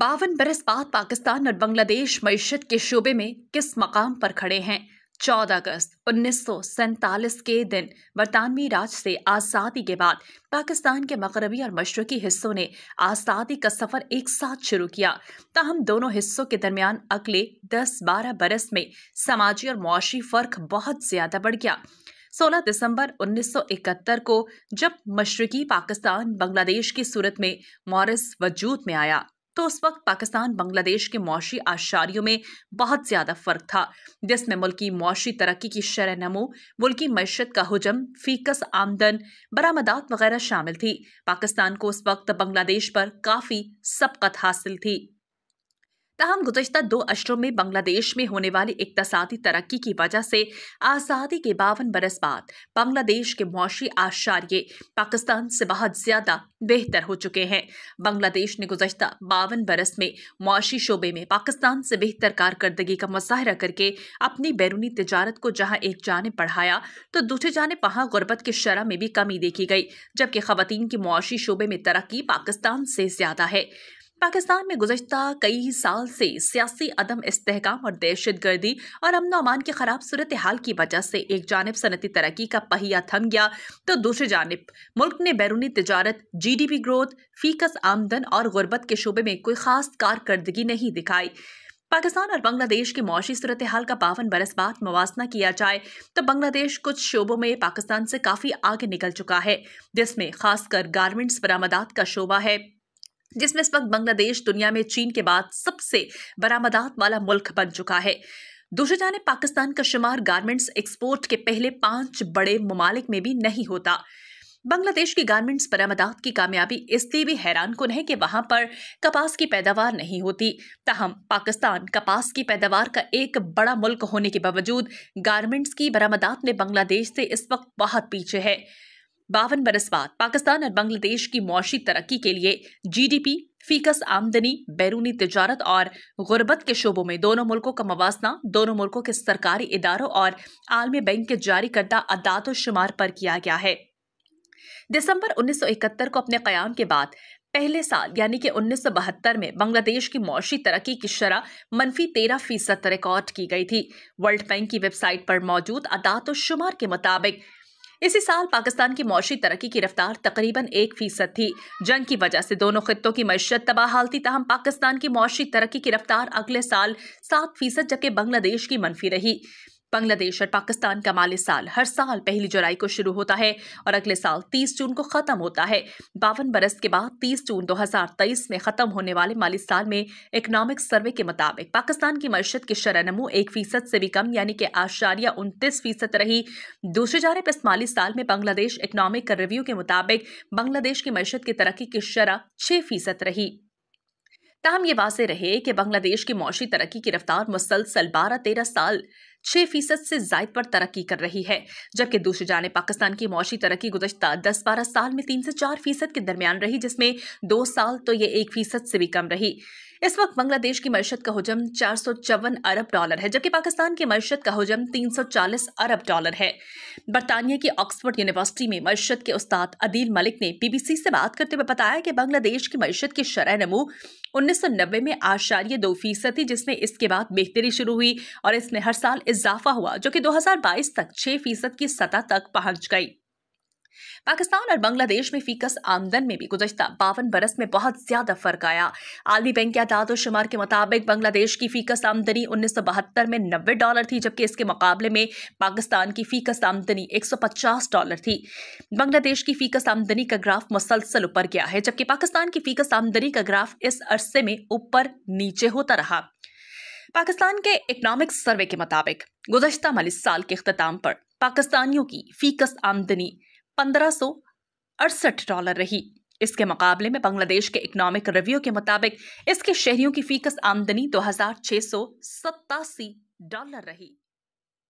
बावन बरस बाद पाकिस्तान और बांग्लादेश मीशत के शोबे में किस मकाम पर खड़े हैं चौदह अगस्त उन्नीस के दिन बरतानवी राज से आज़ादी के बाद पाकिस्तान के मगरबी और मशरकी हिस्सों ने आज़ादी का सफ़र एक साथ शुरू किया ताहम दोनों हिस्सों के दरमियान अगले 10-12 बरस में समाजी और मुआशी फ़र्क बहुत ज़्यादा बढ़ गया 16 दिसंबर 1971 को जब मशरकी पाकिस्तान बांग्लादेश की सूरत में मॉरिस वजूद में आया तो उस वक्त पाकिस्तान बांग्लादेश के मुआशी आशारियों में बहुत ज़्यादा फ़र्क था जिसमें मुल्की मुआशी तरक्की की शरह नमो मुल्की मीशत का हजम फीकस आमदन बरामदात वगैरह शामिल थी पाकिस्तान को उस वक्त बांग्लादेश पर काफ़ी सबकत हासिल थी तहम गुजशत दो अशरों में बांग्लादेश में होने वाली इकतसादी तरक्की की वजह से आज़ादी के बावन बरस बाद बांग्लादेश के मुआशी आशार्य पाकिस्तान से बहुत ज़्यादा बेहतर हो चुके हैं बांग्लादेश ने गुजशत बावन बरस में मुआशी शोबे में पाकिस्तान से बेहतर कारकर्दगी का मुजाहरा करके अपनी बैरूनी तजारत को जहाँ एक जाने पढ़ाया तो दूसरी जाने वहाँ गुर्बत की शरह में भी कमी देखी गई जबकि खातन के मुशी शोबे में तरक्की पाकिस्तान से ज़्यादा है पाकिस्तान में गुजशत कई साल से सियासी अदम इस्तेकाम और दहशत गर्दी और अमन अमान की खराब सूरत हाल की वजह से एक जानब सनती तरक्की का पहिया थम गया तो दूसरी जानब मुल्क ने बैरूनी तजारत जी डी पी ग्रोथ फीकस आमदन और गुर्बत के शोबे में कोई खास कारकर्दगी नहीं दिखाई पाकिस्तान और बांग्लादेश की मौशी सूरत हाल का बावन बरस बाद मुवजना किया जाए तो बांग्लादेश कुछ शोबों में पाकिस्तान से काफ़ी आगे निकल चुका है जिसमें खासकर गारमेंट्स बरामदात का शोबा है जिसमें इस वक्त बांग्लादेश दुनिया में चीन के बाद सबसे बरामदात वाला मुल्क बन चुका है दूसरी जाने पाकिस्तान का शुमार गारमेंट्स एक्सपोर्ट के पहले पांच बड़े ममालिक में भी नहीं होता बांग्लादेश की गारमेंट्स बरामदात की कामयाबी इसलिए भी हैरान कन है कि वहां पर कपास की पैदावार नहीं होती तहम पाकिस्तान कपास की पैदावार का एक बड़ा मुल्क होने के बावजूद गारमेंट्स की बरामदात में बांग्लादेश से इस वक्त बहुत पीछे है बावन बरस बाद पाकिस्तान और बांग्लादेश की मुआशी तरक्की के लिए जीडीपी फीकस आमदनी बैरूनी तजारत और गुर्बत के शोबों में दोनों मुल्कों का मवासना दोनों मुल्कों के सरकारी इदारों और आलमी बैंक के जारी करदा अदात शुमार पर किया गया है दिसंबर 1971 को अपने क्याम के बाद पहले साल यानी कि 1972 में बांग्लादेश की मौशी तरक्की की शरह मनफी तेरह फीसद रिकॉर्ड की गई थी वर्ल्ड बैंक की वेबसाइट पर मौजूद अदात शुमार के मुताबिक इसी साल पाकिस्तान की मौशी तरक्की की रफ्तार तकरीबन एक फीसद थी जंग की वजह से दोनों खत्ों की मैशत तबाह हाल थी तहम पाकिस्तान की मौशी तरक्की की रफ्तार अगले साल सात फीसद जबकि बांग्लादेश की मनफी रही बांग्लादेश और पाकिस्तान का माली साल हर साल पहली जुलाई को शुरू होता है और अगले साल 30 जून को ख़त्म होता है बावन बरस के बाद 30 जून 2023 में ख़त्म होने वाले माली साल में इकोनॉमिक सर्वे के मुताबिक पाकिस्तान की मैशत की शरानमो एक फ़ीसद से भी कम यानी कि आशारिया उनतीस फ़ीसद रही दूसरी जानब इस माली साल में बांग्लादेश इकनॉमिक रिव्यू के मुताबिक बांग्लादेश की मैशत की तरक्की की शरह छह फ़ीसद रही तहम ये वाजे रहे कि बांग्लादेश की मौशी तरक्की की रफ्तार मुसलसल बारह तेरह साल छह फीसद से जायद पर तरक्की कर रही है जबकि दूसरी जाने पाकिस्तान की मौसी तरक्की गुजशत दस बारह साल में तीन से चार फीसद के दरमियान रही जिसमें दो साल तो ये एक फीसद से भी कम रही इस वक्त बांग्लादेश की मैशत का हजम चार सौ चौवन अरब डॉलर है जबकि पाकिस्तान की मैशत का हजम तीन सौ चालीस अरब डॉलर है बरतानिया की ऑक्सफोर्ड यूनिवर्सिटी में मैशत के उस्ताद अदील मलिक ने बीबीसी से बात करते हुए बताया कि बांग्लादेश की मैशत की शरह नमू उन्नीस में आशार्य दो फीसद थी जिसमें इसके बाद बेहतरी शुरू हुई और इसने हर साल इस इजाफा हुआ जो कि 2022 तक 6 फीसद की सतह तक पहुंच गई पाकिस्तान और बांग्लादेश में फीकस आमदन में भी गुजशत बावन बरस में बहुत ज्यादा फर्क आया आलमी बैंक के आदात शुमार के मुताबिक बांग्लादेश की फीकस आमदनी उन्नीस सौ बहत्तर में नब्बे डॉलर थी जबकि इसके मुकाबले में पाकिस्तान की फीकस आमदनी एक सौ पचास डॉलर थी बांग्लादेश की फीकस आमदनी का ग्राफ मुसलसल ऊपर गया है जबकि पाकिस्तान की फीकस आमदनी का ग्राफ इस अरसे में ऊपर नीचे होता रहा पाकिस्तान के इकनॉमिक सर्वे के मुताबिक गुजशत माली साल के अख्ताम पर पाकिस्तानियों की फीकस आमदनी पंद्रह सौ अड़सठ डॉलर रही इसके मुकाबले में बांग्लादेश के इकनॉमिक रिव्यू के मुताबिक इसके शहरियों की फीकस आमदनी दो हज़ार छह सौ सतासी डॉलर रही